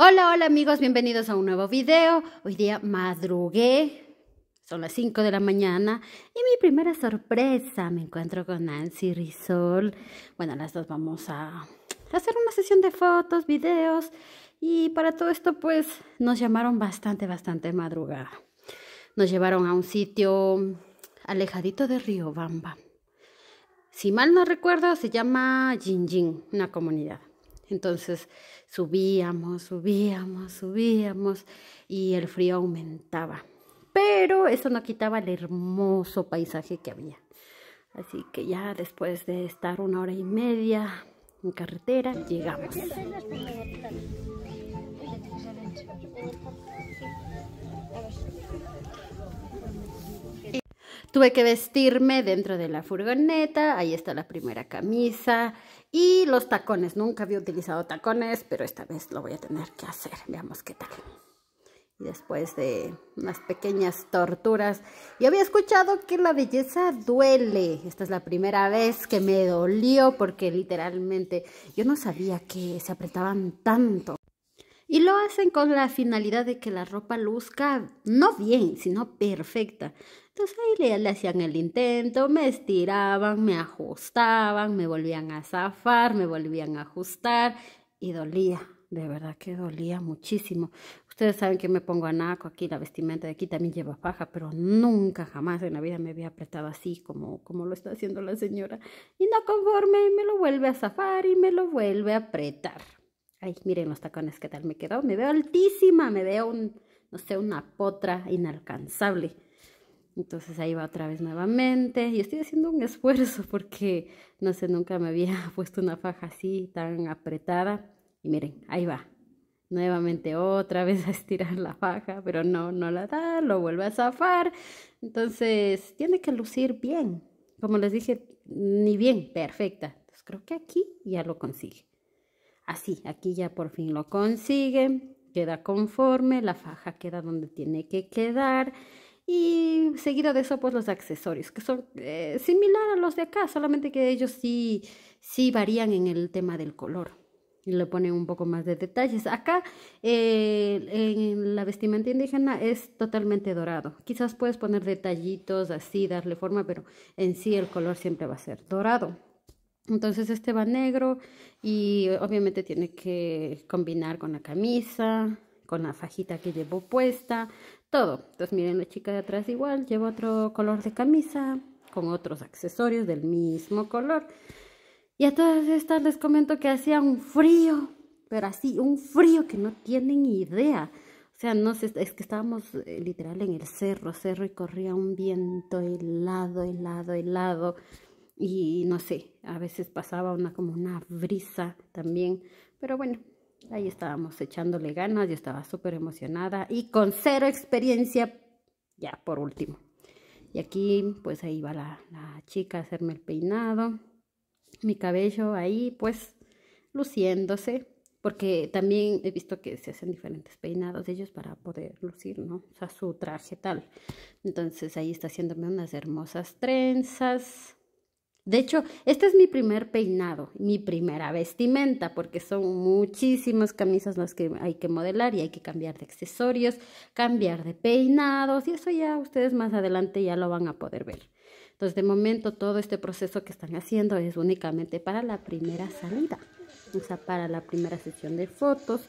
Hola, hola amigos, bienvenidos a un nuevo video. Hoy día madrugué, son las 5 de la mañana y mi primera sorpresa, me encuentro con Nancy Rizol. Bueno, las dos vamos a hacer una sesión de fotos, videos y para todo esto pues nos llamaron bastante, bastante madrugada. Nos llevaron a un sitio alejadito de Riobamba. Si mal no recuerdo, se llama Jinjin, una comunidad. Entonces subíamos, subíamos, subíamos y el frío aumentaba. Pero eso no quitaba el hermoso paisaje que había. Así que ya después de estar una hora y media en carretera, llegamos. Tuve que vestirme dentro de la furgoneta, ahí está la primera camisa, y los tacones, nunca había utilizado tacones, pero esta vez lo voy a tener que hacer. Veamos qué tal. Y después de unas pequeñas torturas, yo había escuchado que la belleza duele. Esta es la primera vez que me dolió porque literalmente yo no sabía que se apretaban tanto. Y lo hacen con la finalidad de que la ropa luzca no bien, sino perfecta. Entonces ahí le, hacían el intento, me estiraban, me ajustaban, me volvían a zafar, me volvían a ajustar y dolía, de verdad que dolía muchísimo. Ustedes saben que me pongo anaco aquí, la vestimenta de aquí también lleva paja, pero nunca jamás en la vida me había apretado así como, como lo está haciendo la señora. Y no conforme, me lo vuelve a zafar y me lo vuelve a apretar. Ay, miren los tacones, ¿qué tal me quedó? Me veo altísima, me veo un, no sé, una potra inalcanzable. Entonces ahí va otra vez nuevamente. Y estoy haciendo un esfuerzo porque, no sé, nunca me había puesto una faja así tan apretada. Y miren, ahí va. Nuevamente otra vez a estirar la faja, pero no, no la da, lo vuelve a zafar. Entonces tiene que lucir bien. Como les dije, ni bien, perfecta. Entonces creo que aquí ya lo consigue. Así, aquí ya por fin lo consigue, queda conforme, la faja queda donde tiene que quedar. Y seguido de eso, pues los accesorios, que son eh, similar a los de acá, solamente que ellos sí, sí varían en el tema del color y le ponen un poco más de detalles. Acá eh, en la vestimenta indígena es totalmente dorado. Quizás puedes poner detallitos así, darle forma, pero en sí el color siempre va a ser dorado. Entonces este va negro y eh, obviamente tiene que combinar con la camisa, con la fajita que llevo puesta, todo. Entonces miren la chica de atrás igual, lleva otro color de camisa con otros accesorios del mismo color. Y a todas estas les comento que hacía un frío, pero así, un frío que no tienen idea. O sea, no sé, es que estábamos eh, literal en el cerro, cerro y corría un viento helado, helado, helado y no sé, a veces pasaba una como una brisa también, pero bueno, ahí estábamos echándole ganas, yo estaba súper emocionada y con cero experiencia, ya por último. Y aquí pues ahí va la, chica a hacerme el peinado, mi cabello ahí pues luciéndose, porque también he visto que se hacen diferentes peinados de ellos para poder lucir, ¿no? O sea, su traje tal. Entonces ahí está haciéndome unas hermosas trenzas de hecho, este es mi primer peinado, mi primera vestimenta, porque son muchísimas camisas las que hay que modelar y hay que cambiar de accesorios, cambiar de peinados, y eso ya ustedes más adelante ya lo van a poder ver. Entonces, de momento, todo este proceso que están haciendo es únicamente para la primera salida, o sea, para la primera sesión de fotos.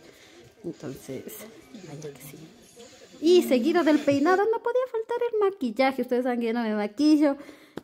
Entonces, vaya que sí. Y seguido del peinado, no podía faltar el maquillaje. Ustedes están que yo maquillo.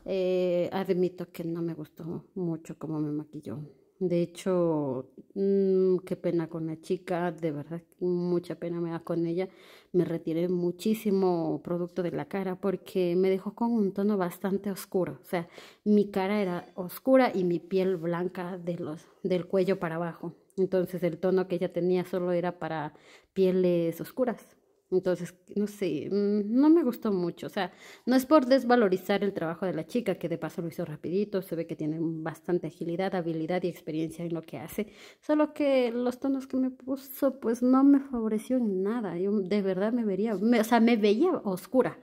Eh, admito que no me gustó mucho cómo me maquilló. De hecho, mm, qué pena con la chica, de verdad, mucha pena me da con ella. Me retiré muchísimo producto de la cara porque me dejó con un tono bastante oscuro. O sea, mi cara era oscura y mi piel blanca de los, del cuello para abajo. Entonces el tono que ella tenía solo era para pieles oscuras. Entonces, no sé, mm, no me gustó mucho. O sea, no es por desvalorizar el trabajo de la chica, que de paso lo hizo rapidito, se ve que tiene bastante agilidad, habilidad y experiencia en lo que hace. Solo que los tonos que me puso, pues no me favoreció en nada. Yo de verdad me vería, o sea, me veía oscura.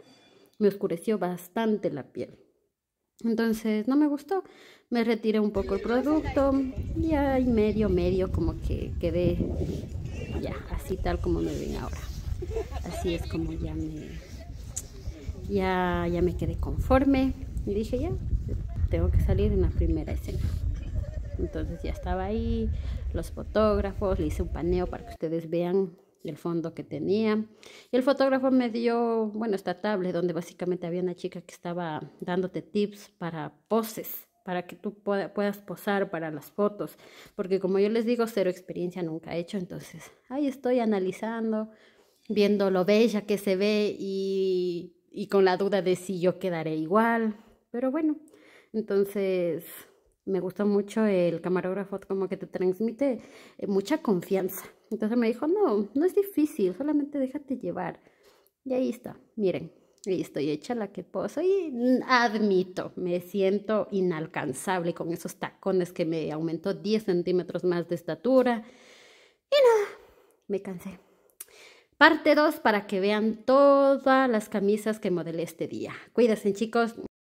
Me oscureció bastante la piel. Entonces no me gustó, me retiré un poco el producto y ahí medio, medio como que quedé ya así tal como me ven ahora. Así es como ya me, ya, ya me quedé conforme. Y dije, ya, tengo que salir en la primera escena. Entonces ya estaba ahí, los fotógrafos, le hice un paneo para que ustedes vean el fondo que tenía. Y el fotógrafo me dio, bueno, esta tablet donde básicamente había una chica que estaba dándote tips para poses, para que tú puedas posar para las fotos. Porque como yo les digo, cero experiencia nunca he hecho, entonces ahí estoy analizando viendo lo bella que se ve y, con la duda de si yo quedaré igual. Pero bueno, entonces me gustó mucho el camarógrafo, como que te transmite eh, mucha confianza. Entonces me dijo, no, no es difícil, solamente déjate llevar. Y ahí está, miren, ahí estoy hecha la que poso y admito, me siento inalcanzable con esos tacones que me aumentó 10 centímetros más de estatura. Y nada, me cansé. Parte 2 para que vean todas las camisas que modelé este día. Cuídense chicos.